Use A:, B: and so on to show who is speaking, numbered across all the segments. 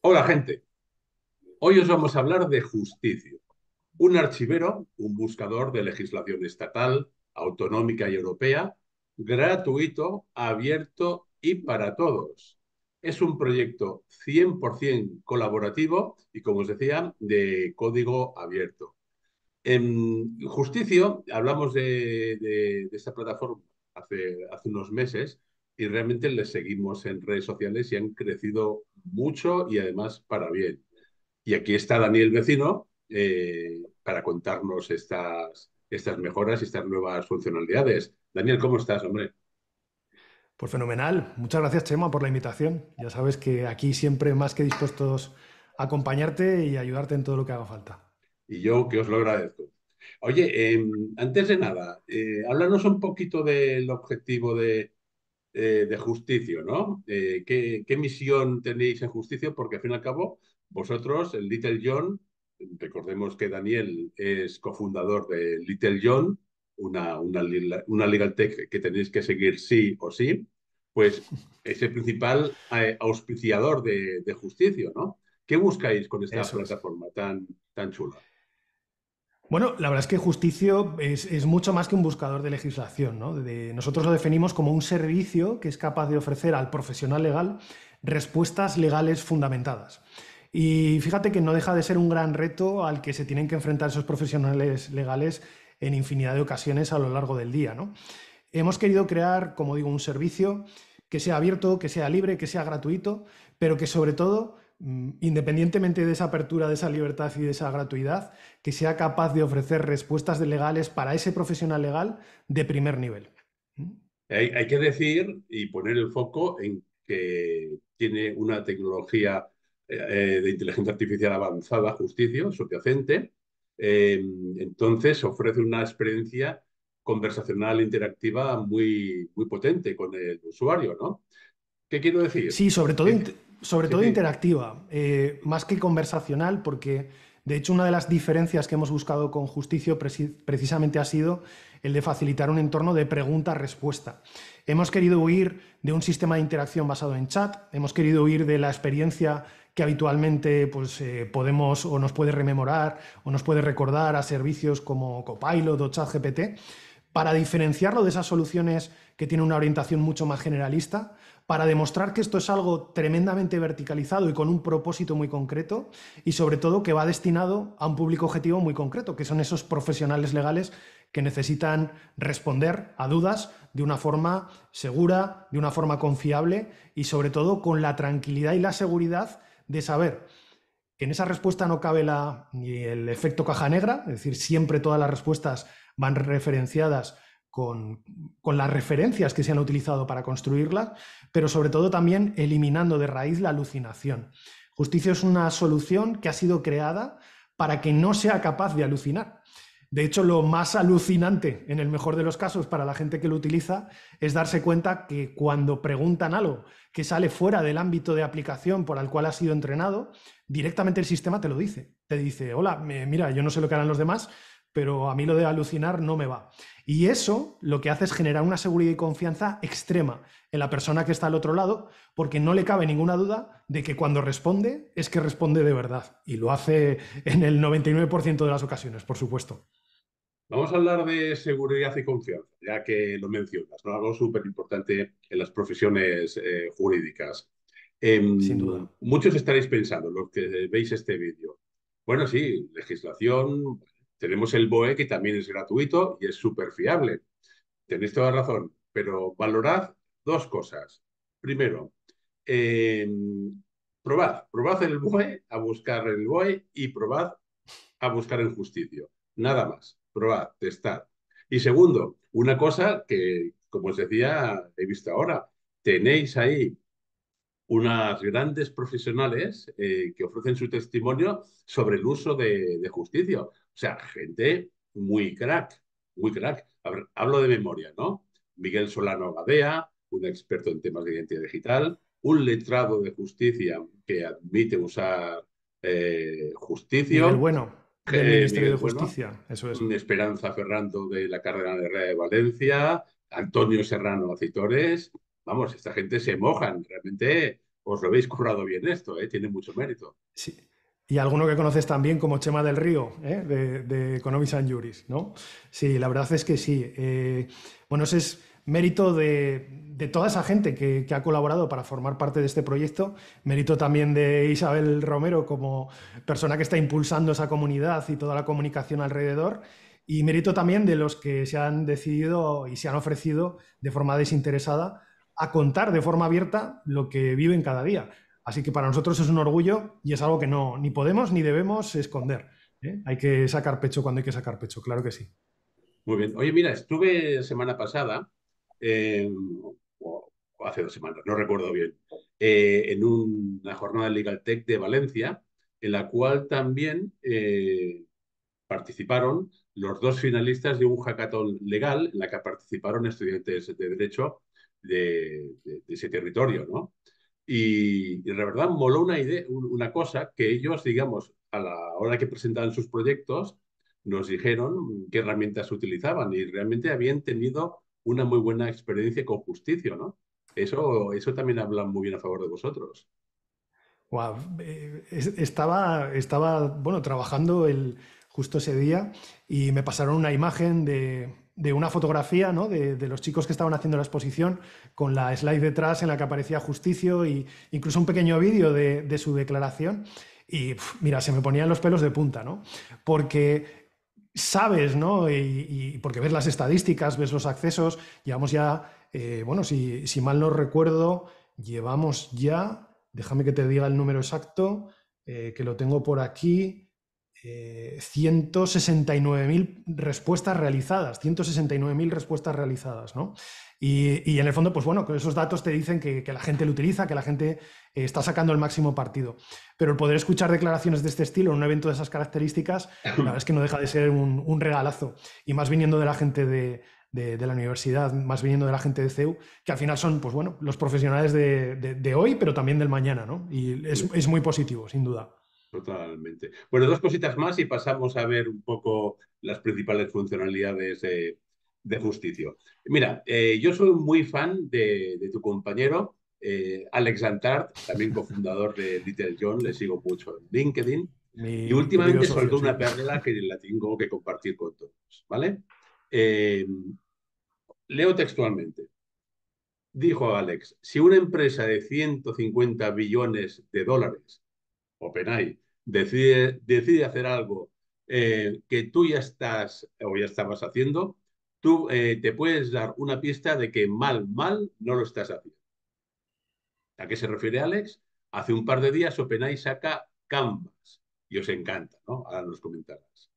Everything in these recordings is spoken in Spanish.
A: Hola gente, hoy os vamos a hablar de justicia. Un archivero, un buscador de legislación estatal, autonómica y europea, gratuito, abierto y para todos. Es un proyecto 100% colaborativo y, como os decía, de código abierto. En Justicio hablamos de, esta plataforma hace, hace unos meses y realmente le seguimos en redes sociales y han crecido mucho y además para bien. Y aquí está Daniel Vecino eh, para contarnos estas, estas mejoras y estas nuevas funcionalidades. Daniel, ¿cómo estás, hombre? Pues
B: fenomenal. Muchas gracias, Chema, por la invitación. Ya sabes que aquí siempre más que dispuestos a acompañarte y ayudarte en todo lo que haga falta.
A: Y yo que os lo agradezco. Oye, em, antes de nada, eh, háblanos un poquito del objetivo de, eh, de justicia, ¿no? Eh, ¿qué, misión tenéis en justicia? Porque al fin y al cabo, vosotros, el Little John, recordemos que Daniel es cofundador de Little John, una, una, legal tech que tenéis que seguir sí o sí, pues es el principal eh, auspiciador de, justicia, ¿no? ¿Qué buscáis con esta plataforma tan, tan chula?
B: Bueno, la verdad es que Justicio es, mucho más que un buscador de legislación. nosotros lo definimos como un servicio que es capaz de ofrecer al profesional legal respuestas legales fundamentadas. Y fíjate que no deja de ser un gran reto al que se tienen que enfrentar esos profesionales legales en infinidad de ocasiones a lo largo del día. Hemos querido crear, como digo, un servicio que sea abierto, que sea libre, que sea gratuito, pero que sobre todo Mm, independientemente de esa apertura, de esa libertad y de esa gratuidad, que sea capaz de ofrecer respuestas legales para ese profesional legal de primer nivel.
A: ¿Mm? Hay, que decir y poner el foco en que tiene una tecnología eh, eh, de inteligencia artificial avanzada, justicia, subyacente. Eh, entonces ofrece una experiencia conversacional interactiva muy, muy potente con el usuario, ¿no? ¿Qué quiero decir? Sí, sobre todo
B: sobre todo interactiva, eh, más que conversacional, porque de hecho una de las diferencias que hemos buscado con justicia precisamente ha sido el de facilitar un entorno de pregunta-respuesta. Hemos querido huir de un sistema de interacción basado en chat, hemos querido huir de la experiencia que habitualmente pues, eh, podemos o nos puede rememorar o nos puede recordar a servicios como Copilot o ChatGPT, para diferenciarlo de esas soluciones que tienen una orientación mucho más generalista para demostrar que esto es algo tremendamente verticalizado y con un propósito muy concreto y sobre todo que va destinado a un público objetivo muy concreto, que son esos profesionales legales que necesitan responder a dudas de una forma segura, de una forma confiable y sobre todo con la tranquilidad y la seguridad de saber que en esa respuesta no cabe ni el efecto caja negra, es decir, siempre todas las respuestas van referenciadas con, las referencias que se han utilizado para construirlas, pero sobre todo también eliminando de raíz la alucinación. Justicia es una solución que ha sido creada para que no sea capaz de alucinar. De hecho, lo más alucinante, en el mejor de los casos, para la gente que lo utiliza, es darse cuenta que cuando preguntan algo que sale fuera del ámbito de aplicación por el cual ha sido entrenado, directamente el sistema te lo dice. Te dice, hola, mira, yo no sé lo que harán los demás, pero a mí lo de alucinar no me va. Y eso lo que hace es generar una seguridad y confianza extrema en la persona que está al otro lado, porque no le cabe ninguna duda de que cuando responde es que responde de verdad. Y lo hace en el 99% de las ocasiones, por
A: supuesto. Vamos a hablar de seguridad y confianza, ya que lo mencionas, algo súper importante en las profesiones eh, jurídicas. Em, Sin duda. Muchos estaréis pensando, los que veis este vídeo, bueno, sí, legislación, tenemos el BOE que también es gratuito y es súper fiable. Tenéis toda razón, pero valorad dos cosas. Primero, em, probad, probad el BOE a buscar el BOE y probad a buscar el justicio. Nada más, probad, testad. Y segundo, una cosa que, como os decía, he visto ahora, tenéis ahí unas grandes profesionales eh, que ofrecen su testimonio sobre el uso de, de justicia. O sea, gente muy crack, muy crack. hablo de memoria, ¿no? Miguel Solano Gadea, un experto en temas de identidad digital, un letrado de justicia que admite usar eh, justicia. Bueno,
B: eh, Ministerio de Justicia,
A: eso es. Esperanza Ferrando de la de Herrera de Valencia, Antonio Serrano Acitores. Vamos, esta gente se mojan, realmente os lo habéis currado bien esto, ¿eh? tiene mucho mérito. Sí,
B: y alguno que conoces también como Chema del Río, ¿eh? de, de Economics and Juris, ¿no? Sí, la verdad es que sí. Eh, bueno, ese es mérito de, toda esa gente que, que, ha colaborado para formar parte de este proyecto, mérito también de Isabel Romero como persona que está impulsando esa comunidad y toda la comunicación alrededor, y mérito también de los que se han decidido y se han ofrecido de forma desinteresada a contar de forma abierta lo que viven cada día. Así que para nosotros es un orgullo y es algo que no ni podemos ni debemos esconder. ¿eh? Hay que sacar pecho cuando hay que
A: sacar pecho, claro que sí. Muy bien. Oye, mira, estuve semana pasada, eh, o hace dos semanas, no recuerdo bien, eh, en una jornada Legal Tech de Valencia, en la cual también participaron los dos finalistas de un hackathon legal en la que participaron estudiantes de derecho de, de ese territorio, ¿no? Y, la verdad moló una idea, una cosa que ellos, digamos, a la hora que presentaban sus proyectos, nos dijeron qué herramientas utilizaban y realmente habían tenido una muy buena experiencia con Justicio, ¿no? Eso, eso también habla muy bien a favor de vosotros. Wow.
B: Eh, estaba, estaba, bueno, trabajando el, justo ese día y me pasaron una imagen de, de una fotografía ¿no? de, los chicos que estaban haciendo la exposición, con la slide detrás en la que aparecía Justicio e incluso un pequeño vídeo de, su declaración. Y mira, se me ponían los pelos de punta, ¿no? Porque sabes, ¿no? Y, porque ves las estadísticas, ves los accesos, llevamos ya, eh, bueno, si, mal no recuerdo, llevamos ya, déjame que te diga el número exacto, eh, que lo tengo por aquí, 169.000 eh, respuestas realizadas, 169.000 respuestas realizadas, ¿no? Y, en el fondo, pues bueno, esos datos te dicen que, la gente lo utiliza, que la gente eh, está sacando el máximo partido. Pero el poder escuchar declaraciones de este estilo en un evento de esas características, la verdad es que no deja de ser un, un regalazo. Y más viniendo de la gente de, la universidad, más viniendo de la gente de CEU, que al final son, pues bueno, los profesionales de, de hoy, pero también del mañana, ¿no? Y es muy positivo, sin duda.
A: Totalmente. Bueno, dos cositas más y pasamos a ver un poco las principales funcionalidades de, de Justicio. Mira, eh, yo soy muy fan de, tu compañero, eh, Alex Antart, también cofundador de Little John, le sigo mucho en LinkedIn.
B: y últimamente soltó una
A: perla que la tengo que compartir con todos, ¿vale? Eh, leo textualmente. Dijo Alex, si una empresa de 150 billones de dólares OpenAI, decide, decide hacer algo eh, que tú ya estás o ya estabas haciendo, tú eh, te puedes dar una pista de que mal, mal no lo estás haciendo. ¿A qué se refiere Alex? Hace un par de días OpenAI saca Canvas y os encanta, ¿no? Ahora nos comentarás.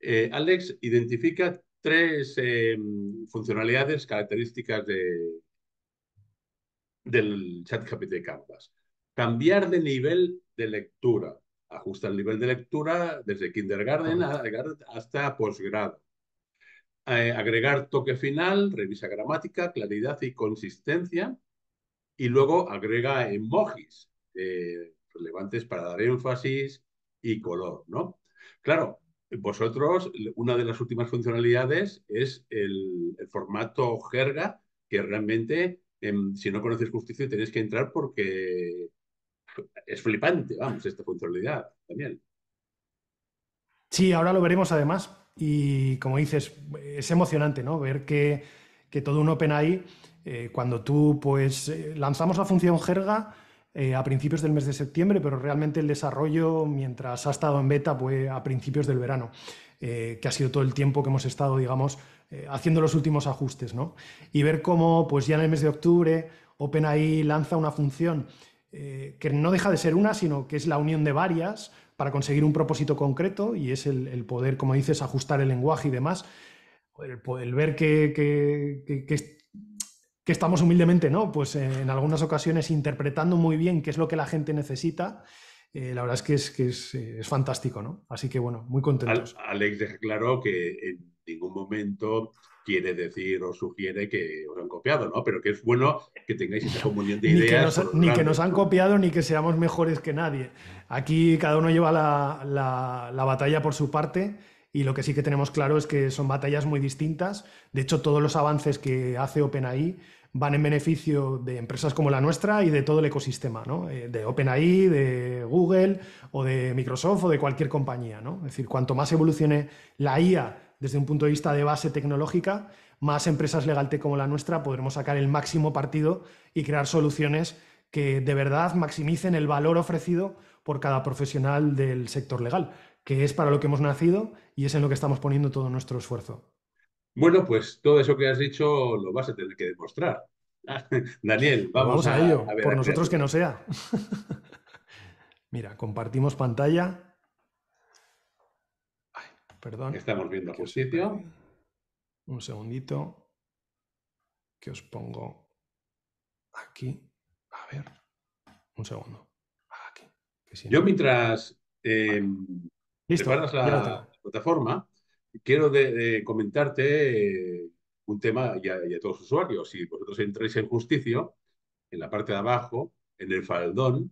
A: Eh, Alex identifica tres em, funcionalidades características de, del ChatGPT Canvas cambiar de nivel de lectura. Ajusta el nivel de lectura desde kindergarten hasta posgrado. Eh, agregar toque final, revisa gramática, claridad y consistencia. Y luego agrega emojis eh, relevantes para dar énfasis y color, ¿no? Claro, vosotros, una de las últimas funcionalidades es el, formato jerga, que realmente, em, si no conoces justicia, tenéis que entrar porque es flipante, vamos, esta funcionalidad también.
B: Sí, ahora lo veremos además. Y como dices, es emocionante, ¿no? Ver que, todo un OpenAI, eh, cuando tú, pues, eh, lanzamos la función Jerga eh, a principios del mes de septiembre, pero realmente el desarrollo, mientras ha estado en beta, pues a principios del verano, que ha sido todo el tiempo que hemos estado, digamos, haciendo los últimos ajustes, ¿no? Y ver cómo, pues, ya en el mes de octubre, OpenAI lanza una función eh, que no deja de ser una, sino que es la unión de varias para conseguir un propósito concreto y es el, poder, como dices, ajustar el lenguaje y demás, el, ver que, que, que, estamos humildemente, ¿no? Pues eh, en algunas ocasiones interpretando muy bien qué es lo que la gente necesita. Eh, la verdad es que, es, que es, es, fantástico, ¿no? Así que bueno, muy contentos.
A: Alex declaró que en ningún momento quiere decir o sugiere que os han copiado, ¿no? Pero que es bueno que tengáis esa comunión de ideas. ni que nos, han
B: copiado ni que seamos mejores que nadie. Aquí cada uno lleva la, la batalla por su parte y lo que sí que tenemos claro es que son batallas muy distintas. De hecho, todos los avances que hace OpenAI van en beneficio de empresas como la nuestra y de todo el ecosistema, ¿no? Eh, de OpenAI, de Google o de Microsoft o de cualquier compañía, ¿no? Es decir, cuanto más evolucione la IA desde un punto de vista de base tecnológica, más empresas legalte como la nuestra podremos sacar el máximo partido y crear soluciones que de verdad maximicen el valor ofrecido por cada profesional del sector legal, que es para lo que hemos nacido y es en lo que estamos poniendo todo nuestro esfuerzo.
A: Bueno, pues todo eso que has dicho lo vas a tener que demostrar. Daniel, vamos, a, ello. por nosotros que no
B: sea. Mira, compartimos pantalla.
A: Estamos viendo Justicia,
B: Un segundito. Que os pongo
A: aquí. A ver. Un segundo. Yo mientras eh, Listo, la, plataforma, quiero eh, comentarte eh, un tema y a, y a, todos los usuarios. Si vosotros entráis en Justicia en la parte de abajo, en el faldón,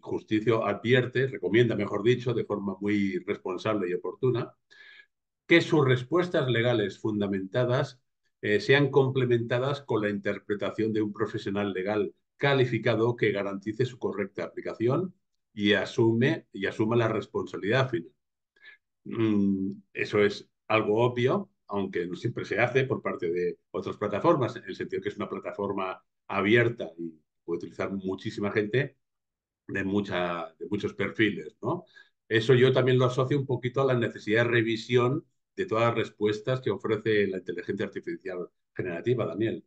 A: Justicio advierte, recomienda, mejor dicho, de forma muy responsable y oportuna, que sus respuestas legales fundamentadas eh, sean complementadas con la interpretación de un profesional legal calificado que garantice su correcta aplicación y asume y asuma la responsabilidad final. Mm, eso es algo obvio, aunque no siempre se hace por parte de otras plataformas, en el sentido que es una plataforma abierta y puede utilizar muchísima gente, de, de muchos perfiles, ¿no? Eso yo también lo asocio un poquito a la necesidad de revisión de todas las respuestas que ofrece la inteligencia artificial generativa, Daniel.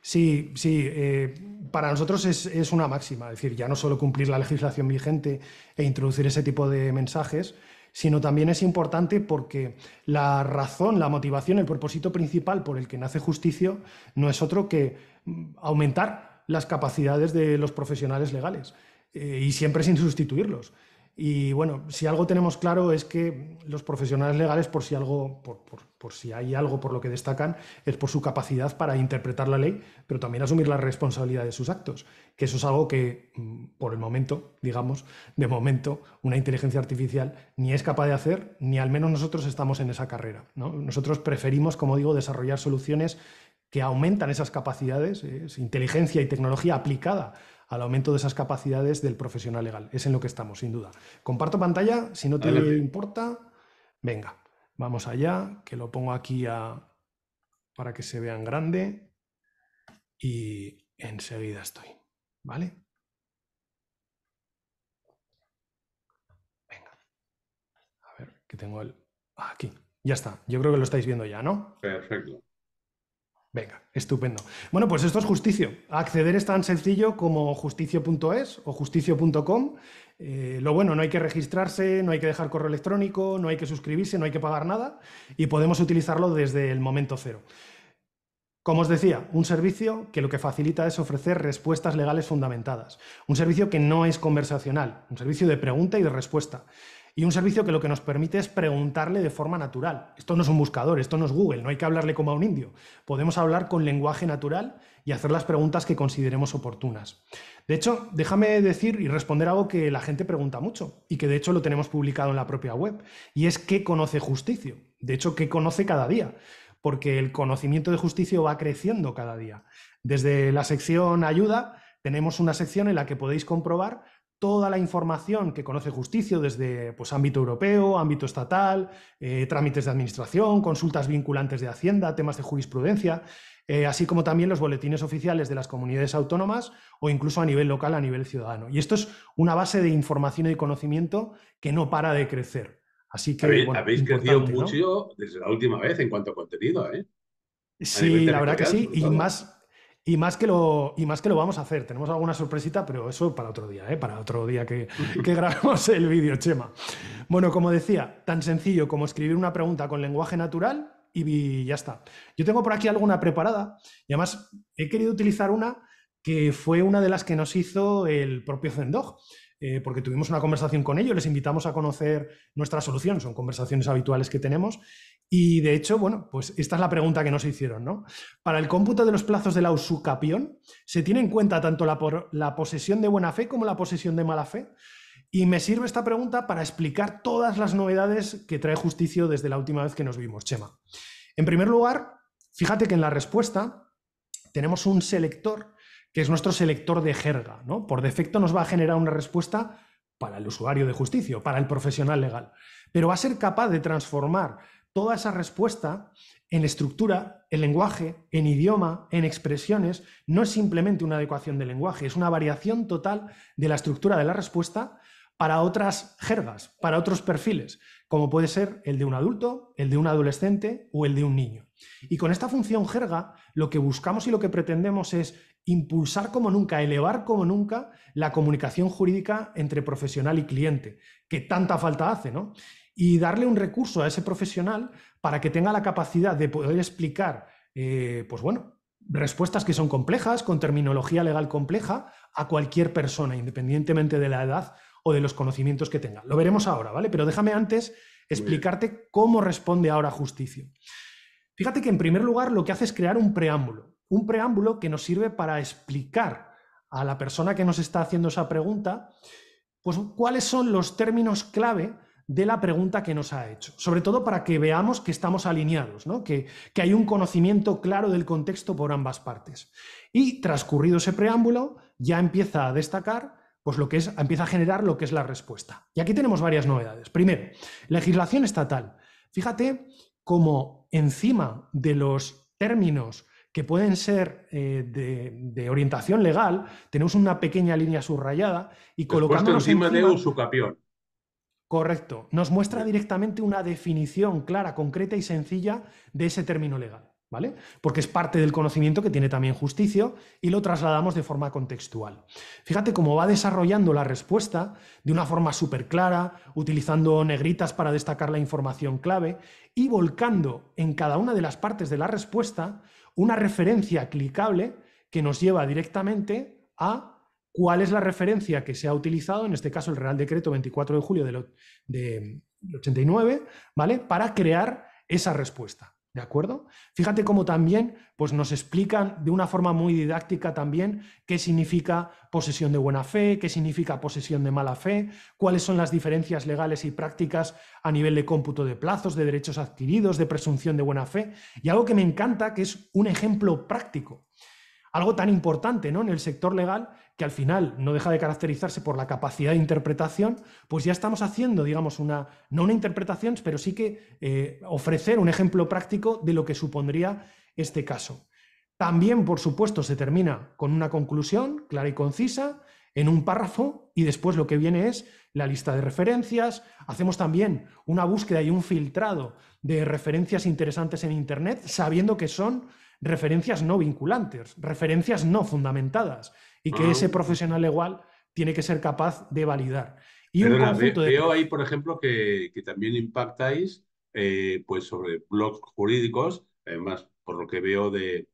B: Sí, sí. Eh, para nosotros es, es, una máxima, es decir, ya no solo cumplir la legislación vigente e introducir ese tipo de mensajes, sino también es importante porque la razón, la motivación, el propósito principal por el que nace justicia no es otro que mm, aumentar las capacidades de los profesionales legales eh, y siempre sin sustituirlos. Y bueno, si algo tenemos claro es que los profesionales legales, por si, algo, por, por, por, si hay algo por lo que destacan, es por su capacidad para interpretar la ley, pero también asumir la responsabilidad de sus actos. Que eso es algo que, mm, por el momento, digamos, de momento, una inteligencia artificial ni es capaz de hacer, ni al menos nosotros estamos en esa carrera. ¿no? Nosotros preferimos, como digo, desarrollar soluciones que aumentan esas capacidades, eh, es inteligencia y tecnología aplicada al aumento de esas capacidades del profesional legal. Es en lo que estamos, sin duda. Comparto pantalla, si no te importa, venga, vamos allá, que lo pongo aquí para que se vean grande y enseguida estoy, ¿vale? Venga, a ver, que tengo el... Ah, aquí, ya está, yo creo que lo estáis viendo ya, ¿no?
A: Perfecto.
B: Venga, estupendo. Bueno, pues esto es Justicio. Acceder es tan sencillo como justicio.es o justicio.com. Eh, lo bueno, no hay que registrarse, no hay que dejar correo electrónico, no hay que suscribirse, no hay que pagar nada y podemos utilizarlo desde el momento cero. Como os decía, un servicio que lo que facilita es ofrecer respuestas legales fundamentadas. Un servicio que no es conversacional, un servicio de pregunta y de respuesta. Y un servicio que lo que nos permite es preguntarle de forma natural. Esto no es un buscador, esto no es Google, no hay que hablarle como a un indio. Podemos hablar con lenguaje natural y hacer las preguntas que consideremos oportunas. De hecho, déjame decir y responder algo que la gente pregunta mucho y que de hecho lo tenemos publicado en la propia web, y es qué conoce justicia. De hecho, qué conoce cada día, porque el conocimiento de justicia va creciendo cada día. Desde la sección ayuda tenemos una sección en la que podéis comprobar toda la información que conoce Justicia desde pues, ámbito europeo, ámbito estatal, eh, trámites de administración, consultas vinculantes de Hacienda, temas de jurisprudencia, eh, así como también los boletines oficiales de las comunidades autónomas o incluso a nivel local, a nivel ciudadano. Y esto es una base de información y conocimiento que no para de crecer. Así que, habéis, crecido mucho
A: desde la última vez en cuanto a contenido, ¿eh? sí, la verdad que sí, y más,
B: y más, que lo, y más que lo vamos a hacer. Tenemos alguna sorpresita, pero eso para otro día, ¿eh? para otro día que, que el vídeo, Chema. Bueno, como decía, tan sencillo como escribir una pregunta con lenguaje natural y ya está. Yo tengo por aquí alguna preparada y además he querido utilizar una que fue una de las que nos hizo el propio Zendog. Eh, porque tuvimos una conversación con ellos, les invitamos a conocer nuestra solución, son conversaciones habituales que tenemos. Y de hecho, bueno, pues esta es la pregunta que nos hicieron, ¿no? Para el cómputo de los plazos de la usucapión, ¿se tiene en cuenta tanto la, la posesión de buena fe como la posesión de mala fe? Y me sirve esta pregunta para explicar todas las novedades que trae Justicio desde la última vez que nos vimos, Chema. En primer lugar, fíjate que en la respuesta tenemos un selector que es nuestro selector de jerga. ¿no? Por defecto nos va a generar una respuesta para el usuario de justicia, para el profesional legal, pero va a ser capaz de transformar toda esa respuesta en estructura, en lenguaje, en idioma, en expresiones, no es simplemente una adecuación de lenguaje, es una variación total de la estructura de la respuesta para otras jergas, para otros perfiles, como puede ser el de un adulto, el de un adolescente o el de un niño. Y con esta función jerga, lo que buscamos y lo que pretendemos es impulsar como nunca, elevar como nunca la comunicación jurídica entre profesional y cliente, que tanta falta hace, ¿no? Y darle un recurso a ese profesional para que tenga la capacidad de poder explicar, eh, pues bueno, respuestas que son complejas, con terminología legal compleja, a cualquier persona, independientemente de la edad o de los conocimientos que tenga. Lo veremos ahora, ¿vale? Pero déjame antes explicarte cómo responde ahora justicia. Fíjate que en primer lugar lo que hace es crear un preámbulo un preámbulo que nos sirve para explicar a la persona que nos está haciendo esa pregunta, pues cuáles son los términos clave de la pregunta que nos ha hecho, sobre todo para que veamos que estamos alineados, ¿no? que, que hay un conocimiento claro del contexto por ambas partes. Y transcurrido ese preámbulo, ya empieza a destacar pues lo que es, empieza a generar lo que es la respuesta. Y aquí tenemos varias novedades. Primero, legislación estatal. Fíjate cómo encima de los términos que pueden ser eh, de, orientación legal, tenemos una pequeña línea subrayada y colocamos encima, de un
A: sucapión.
B: Correcto. Nos muestra directamente una definición clara, concreta y sencilla de ese término legal, ¿vale? Porque es parte del conocimiento que tiene también justicia y lo trasladamos de forma contextual. Fíjate cómo va desarrollando la respuesta de una forma súper clara, utilizando negritas para destacar la información clave y volcando en cada una de las partes de la respuesta una referencia clicable que nos lleva directamente a cuál es la referencia que se ha utilizado, en este caso el Real Decreto 24 de julio del de 89, ¿vale? Para crear esa respuesta. ¿De acuerdo? Fíjate cómo también pues, nos explican de una forma muy didáctica también qué significa posesión de buena fe, qué significa posesión de mala fe, cuáles son las diferencias legales y prácticas a nivel de cómputo de plazos, de derechos adquiridos, de presunción de buena fe. Y algo que me encanta, que es un ejemplo práctico algo tan importante ¿no? en el sector legal que al final no deja de caracterizarse por la capacidad de interpretación, pues ya estamos haciendo, digamos, una, no una interpretación, pero sí que eh, ofrecer un ejemplo práctico de lo que supondría este caso. También, por supuesto, se termina con una conclusión clara y concisa en un párrafo y después lo que viene es la lista de referencias. Hacemos también una búsqueda y un filtrado de referencias interesantes en Internet, sabiendo que son referencias no vinculantes, referencias no fundamentadas y que ah, ese profesional igual tiene que ser capaz de validar.
A: Y Veo ahí, por ejemplo, que, también impactáis eh, pues sobre blogs jurídicos, además, por lo que veo, de,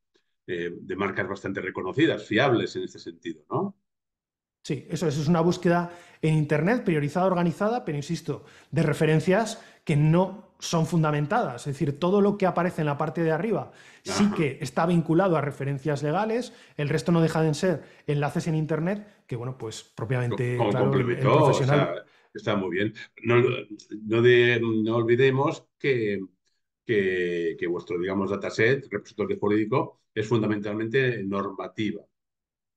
A: de, marcas bastante reconocidas, fiables en este sentido, ¿no?
B: Sí, eso, es una búsqueda en Internet priorizada, organizada, pero insisto, de referencias que no son fundamentadas. Es decir, todo lo que aparece en la parte de arriba sí que está vinculado a referencias legales, el resto no deja de ser enlaces en Internet, que bueno, pues propiamente... Como claro,
A: está muy bien. No, olvidemos que, que, vuestro, digamos, dataset, repositorio jurídico, es fundamentalmente normativa.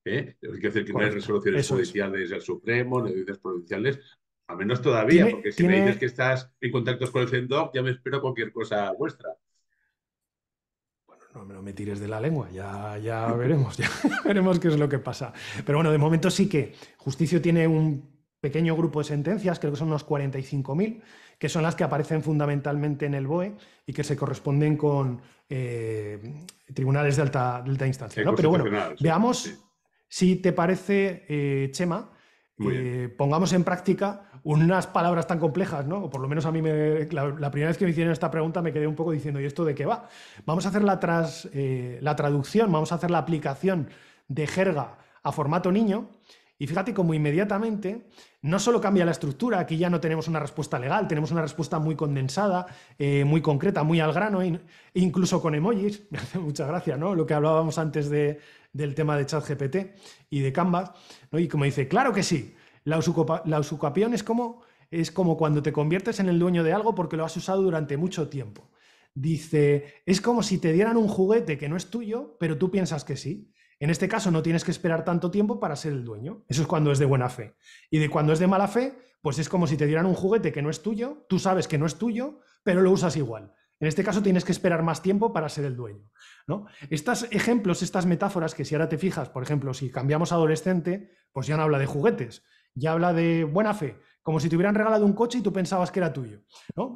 A: ¿Eh? que decir que hay resoluciones judiciales del Supremo, ni provinciales, a menos todavía, porque si me dices que estás en contactos con el ZendOc, ya me espero cualquier cosa vuestra. Bueno, no, me me tires de
B: la lengua, ya, ya veremos, ya veremos qué es lo que pasa. Pero bueno, de momento sí que Justicio tiene un pequeño grupo de sentencias, creo que son unos 45.000, que son las que aparecen fundamentalmente en el BOE y que se corresponden con eh, tribunales de alta, instancia. Pero bueno, veamos si te parece, eh, Chema, pongamos en práctica unas palabras tan complejas, ¿no? O por lo menos a mí, la, primera vez que me hicieron esta pregunta me quedé un poco diciendo, ¿y esto de qué va? Vamos a hacer la eh, traducción, vamos a hacer la aplicación de jerga a formato niño y fíjate cómo inmediatamente no solo cambia la estructura, aquí ya no tenemos una respuesta legal, tenemos una respuesta muy condensada, eh, muy concreta, muy al grano, incluso con emojis. Me hace mucha gracia, ¿no? Lo que hablábamos antes de, del tema de ChatGPT y de Canvas, ¿no? Y como dice, claro que sí, la, usucapión es como, es como cuando te conviertes en el dueño de algo porque lo has usado durante mucho tiempo. Dice, es como si te dieran un juguete que no es tuyo, pero tú piensas que sí. En este caso no tienes que esperar tanto tiempo para ser el dueño. Eso es cuando es de buena fe. Y de cuando es de mala fe, pues es como si te dieran un juguete que no es tuyo, tú sabes que no es tuyo, pero lo usas igual. En este caso tienes que esperar más tiempo para ser el dueño. ¿no? Estos ejemplos, estas metáforas que si ahora te fijas, por ejemplo, si cambiamos a adolescente, pues ya no habla de juguetes, ya habla de buena fe, como si te hubieran regalado un coche y tú pensabas que era tuyo.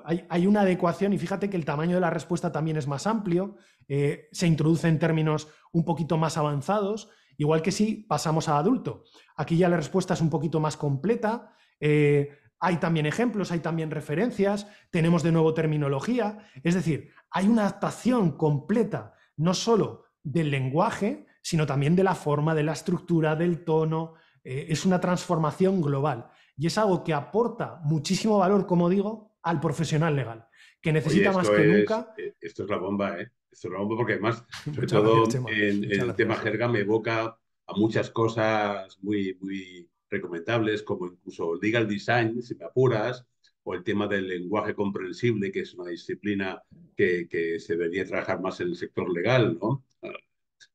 B: Hay, una adecuación y fíjate que el tamaño de la respuesta también es más amplio, eh, se introduce en términos un poquito más avanzados, igual que si pasamos a adulto. Aquí ya la respuesta es un poquito más completa, eh, hay también ejemplos, hay también referencias, tenemos de nuevo terminología, es decir, hay una adaptación completa, no solo del lenguaje, sino también de la forma, de la estructura, del tono, eh, es una transformación global y es algo que aporta muchísimo valor, como digo, al profesional legal, que necesita más que nunca.
A: E, esto es la bomba, ¿eh? Esto es la bomba porque además, sobre todo en, el tema jerga, me evoca a muchas cosas muy, muy recomendables, como incluso legal design, si me apuras, o el tema del lenguaje comprensible, que es una disciplina que, que se debería trabajar más en el sector legal, ¿no?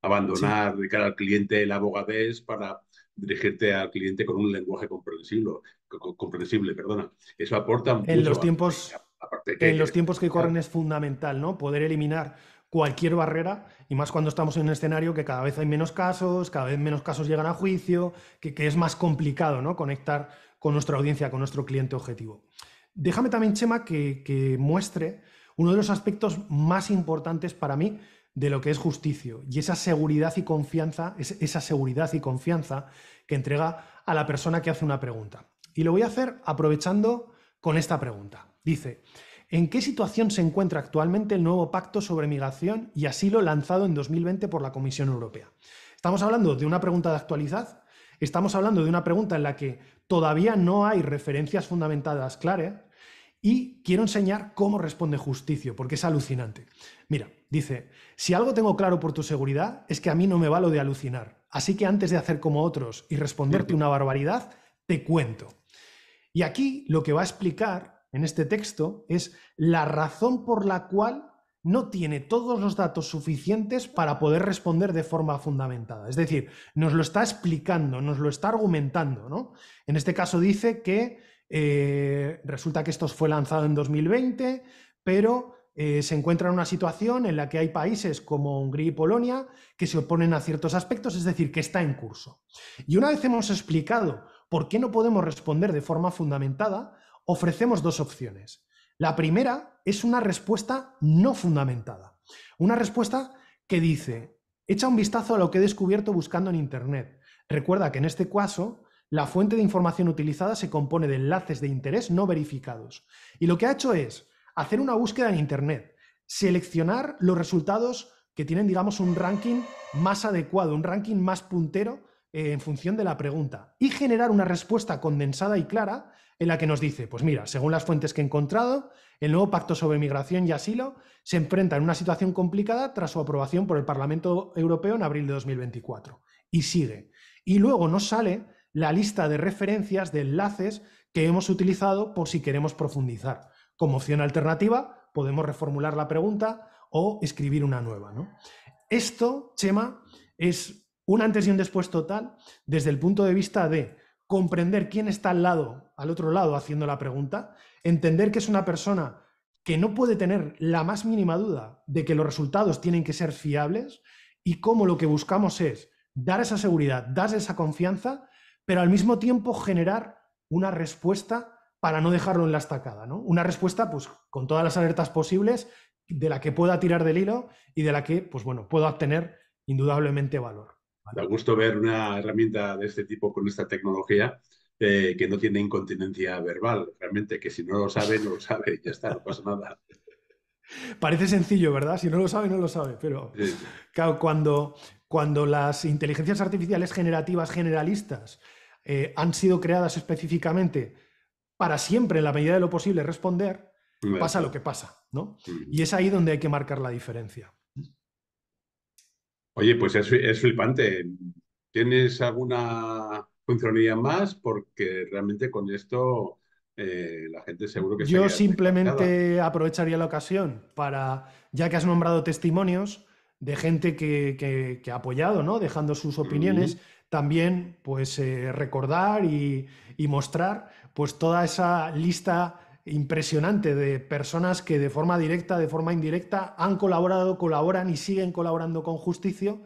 A: Abandonar dedicar al cliente el abogadés para dirigirte al cliente con un lenguaje comprensible, comprensible perdona. Eso aporta mucho. Eh, en los tiempos, que, en los
B: tiempos que corren es fundamental, ¿no? Poder eliminar cualquier barrera, y más cuando estamos en un escenario que cada vez hay menos casos, cada vez menos casos llegan a juicio, que, es más complicado ¿no? conectar con nuestra audiencia, con nuestro cliente objetivo. Déjame también, Chema, que, que, muestre uno de los aspectos más importantes para mí de lo que es justicia Y esa seguridad y confianza, es esa seguridad y confianza que entrega a la persona que hace una pregunta. Y lo voy a hacer aprovechando con esta pregunta. Dice, ¿en qué situación se encuentra actualmente el nuevo pacto sobre migración y asilo lanzado en 2020 por la Comisión Europea? Estamos hablando de una pregunta de actualidad, estamos hablando de una pregunta en la que todavía no hay referencias fundamentadas claras, y quiero enseñar cómo responde Justicio, porque es alucinante. Mira, dice, si algo tengo claro por tu seguridad es que a mí no me va lo de alucinar. Así que antes de hacer como otros y responderte una barbaridad, te cuento. Y aquí lo que va a explicar en este texto es la razón por la cual no tiene todos los datos suficientes para poder responder de forma fundamentada. Es decir, nos lo está explicando, nos lo está argumentando, ¿no? En este caso dice que eh, resulta que esto fue lanzado en 2020, pero eh, se encuentra en una situación en la que hay países como Hungría y Polonia que se oponen a ciertos aspectos, es decir, que está en curso. Y una vez hemos explicado por qué no podemos responder de forma fundamentada, ofrecemos dos opciones. La primera es una respuesta no fundamentada, una respuesta que dice, echa un vistazo a lo que he descubierto buscando en Internet. Recuerda que en este caso la fuente de información utilizada se compone de enlaces de interés no verificados. Y lo que ha hecho es hacer una búsqueda en Internet, seleccionar los resultados que tienen, digamos, un ranking más adecuado, un ranking más puntero eh, en función de la pregunta y generar una respuesta condensada y clara en la que nos dice, pues mira, según las fuentes que he encontrado, el nuevo pacto sobre migración y asilo se enfrenta en una situación complicada tras su aprobación por el Parlamento Europeo en abril de 2024. Y sigue. Y luego nos sale la lista de referencias, de enlaces que hemos utilizado por si queremos profundizar. Como opción alternativa, podemos reformular la pregunta o escribir una nueva. Esto, Chema, es un antes y un después total desde el punto de vista de comprender quién está al lado, al otro lado, haciendo la pregunta, entender que es una persona que no puede tener la más mínima duda de que los resultados tienen que ser fiables y cómo lo que buscamos es dar esa seguridad, dar esa confianza pero al mismo tiempo generar una respuesta para no dejarlo en la estacada, Una respuesta, pues, con todas las alertas posibles, de la que pueda tirar del hilo y de la que, pues bueno, pueda obtener indudablemente valor.
A: Da gusto ver una herramienta de este tipo con esta tecnología eh, que no tiene incontinencia verbal, realmente, que si no lo sabe, no lo sabe, ya está, no pasa nada.
B: Parece sencillo, ¿verdad? Si no lo sabe, no lo sabe, pero cuando, cuando las inteligencias artificiales generativas generalistas eh, han sido creadas específicamente para siempre, en la medida de lo posible, responder, pasa lo que pasa, ¿no? Mm. Y es ahí donde hay que marcar la diferencia.
A: Oye, pues es, flipante. ¿Tienes alguna funcionalidad más? Porque realmente con esto eh, la gente seguro que... Yo simplemente
B: aprovecharía la ocasión para, ya que has nombrado testimonios de gente que, ha apoyado, ¿no? Dejando sus opiniones también pues, eh, recordar y, mostrar pues, toda esa lista impresionante de personas que de forma directa, de forma indirecta, han colaborado, colaboran y siguen colaborando con justicia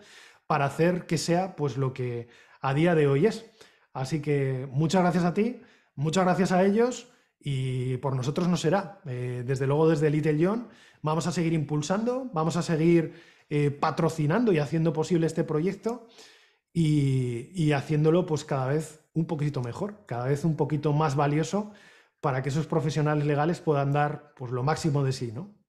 B: para hacer que sea pues, lo que a día de hoy es. Así que muchas gracias a ti, muchas gracias a ellos y por nosotros no será. Eh, desde luego, desde Little John, vamos a seguir impulsando, vamos a seguir eh, patrocinando y haciendo posible este proyecto y, haciéndolo pues cada vez un poquito mejor, cada vez un poquito más valioso para que esos profesionales legales puedan dar pues, lo máximo de sí, ¿no?